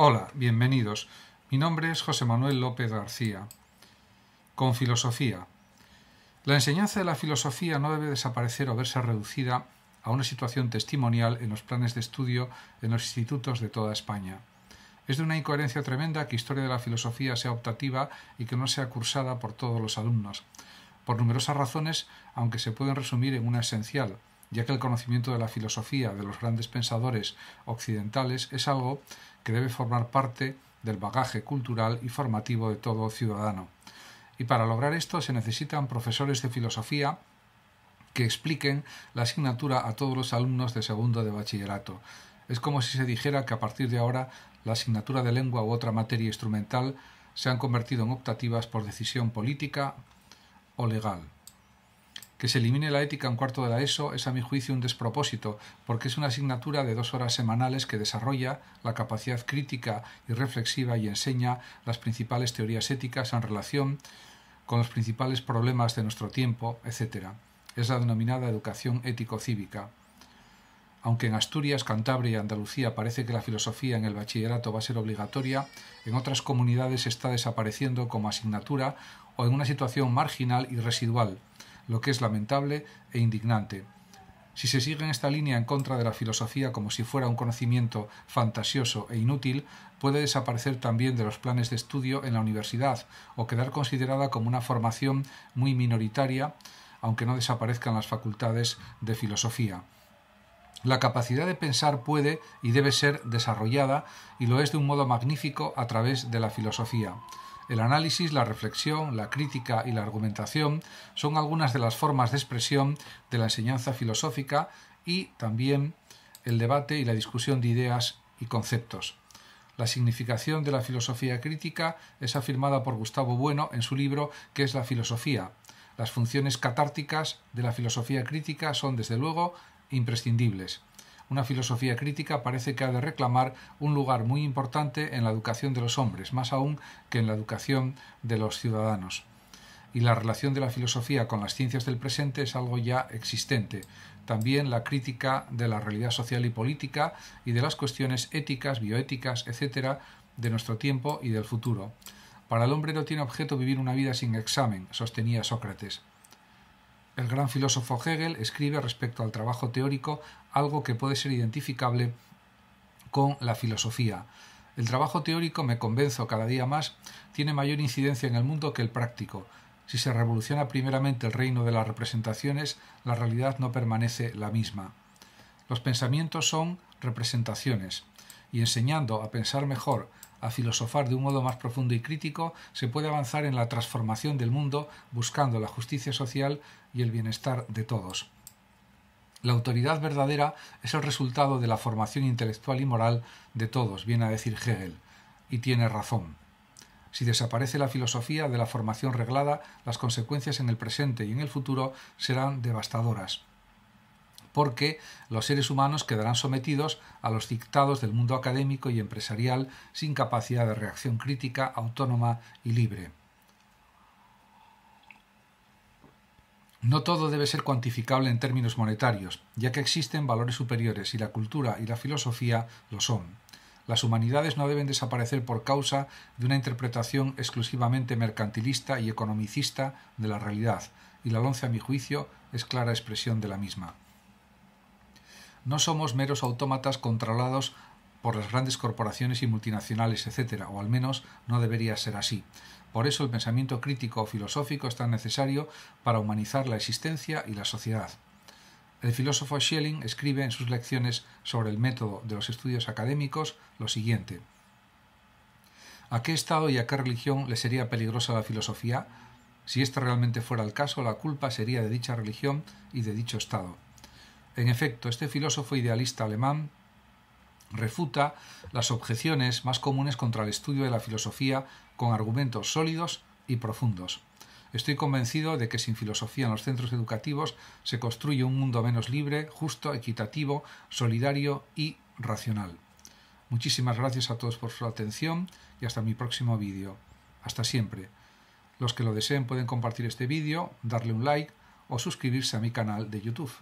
Hola, bienvenidos. Mi nombre es José Manuel López García. Con filosofía. La enseñanza de la filosofía no debe desaparecer o verse reducida a una situación testimonial en los planes de estudio en los institutos de toda España. Es de una incoherencia tremenda que historia de la filosofía sea optativa y que no sea cursada por todos los alumnos, por numerosas razones, aunque se pueden resumir en una esencial, ya que el conocimiento de la filosofía de los grandes pensadores occidentales es algo que debe formar parte del bagaje cultural y formativo de todo ciudadano. Y para lograr esto se necesitan profesores de filosofía que expliquen la asignatura a todos los alumnos de segundo de bachillerato. Es como si se dijera que a partir de ahora la asignatura de lengua u otra materia instrumental se han convertido en optativas por decisión política o legal. Que se elimine la ética en cuarto de la ESO es a mi juicio un despropósito, porque es una asignatura de dos horas semanales que desarrolla la capacidad crítica y reflexiva y enseña las principales teorías éticas en relación con los principales problemas de nuestro tiempo, etc. Es la denominada educación ético-cívica. Aunque en Asturias, Cantabria y Andalucía parece que la filosofía en el bachillerato va a ser obligatoria, en otras comunidades está desapareciendo como asignatura o en una situación marginal y residual lo que es lamentable e indignante. Si se sigue en esta línea en contra de la filosofía como si fuera un conocimiento fantasioso e inútil, puede desaparecer también de los planes de estudio en la universidad o quedar considerada como una formación muy minoritaria, aunque no desaparezcan las facultades de filosofía. La capacidad de pensar puede y debe ser desarrollada y lo es de un modo magnífico a través de la filosofía. El análisis, la reflexión, la crítica y la argumentación son algunas de las formas de expresión de la enseñanza filosófica y también el debate y la discusión de ideas y conceptos. La significación de la filosofía crítica es afirmada por Gustavo Bueno en su libro ¿Qué es la filosofía? Las funciones catárticas de la filosofía crítica son, desde luego, imprescindibles. Una filosofía crítica parece que ha de reclamar un lugar muy importante en la educación de los hombres, más aún que en la educación de los ciudadanos. Y la relación de la filosofía con las ciencias del presente es algo ya existente. También la crítica de la realidad social y política y de las cuestiones éticas, bioéticas, etcétera, de nuestro tiempo y del futuro. Para el hombre no tiene objeto vivir una vida sin examen, sostenía Sócrates. El gran filósofo Hegel escribe respecto al trabajo teórico algo que puede ser identificable con la filosofía. El trabajo teórico, me convenzo cada día más, tiene mayor incidencia en el mundo que el práctico. Si se revoluciona primeramente el reino de las representaciones, la realidad no permanece la misma. Los pensamientos son representaciones, y enseñando a pensar mejor a filosofar de un modo más profundo y crítico, se puede avanzar en la transformación del mundo buscando la justicia social y el bienestar de todos. La autoridad verdadera es el resultado de la formación intelectual y moral de todos, viene a decir Hegel, y tiene razón. Si desaparece la filosofía de la formación reglada, las consecuencias en el presente y en el futuro serán devastadoras porque los seres humanos quedarán sometidos a los dictados del mundo académico y empresarial sin capacidad de reacción crítica, autónoma y libre. No todo debe ser cuantificable en términos monetarios, ya que existen valores superiores y la cultura y la filosofía lo son. Las humanidades no deben desaparecer por causa de una interpretación exclusivamente mercantilista y economicista de la realidad, y la lonce, a mi juicio, es clara expresión de la misma. No somos meros autómatas controlados por las grandes corporaciones y multinacionales, etc., o al menos no debería ser así. Por eso el pensamiento crítico o filosófico es tan necesario para humanizar la existencia y la sociedad. El filósofo Schelling escribe en sus lecciones sobre el método de los estudios académicos lo siguiente. ¿A qué Estado y a qué religión le sería peligrosa la filosofía? Si esto realmente fuera el caso, la culpa sería de dicha religión y de dicho Estado. En efecto, este filósofo idealista alemán refuta las objeciones más comunes contra el estudio de la filosofía con argumentos sólidos y profundos. Estoy convencido de que sin filosofía en los centros educativos se construye un mundo menos libre, justo, equitativo, solidario y racional. Muchísimas gracias a todos por su atención y hasta mi próximo vídeo. Hasta siempre. Los que lo deseen pueden compartir este vídeo, darle un like o suscribirse a mi canal de YouTube.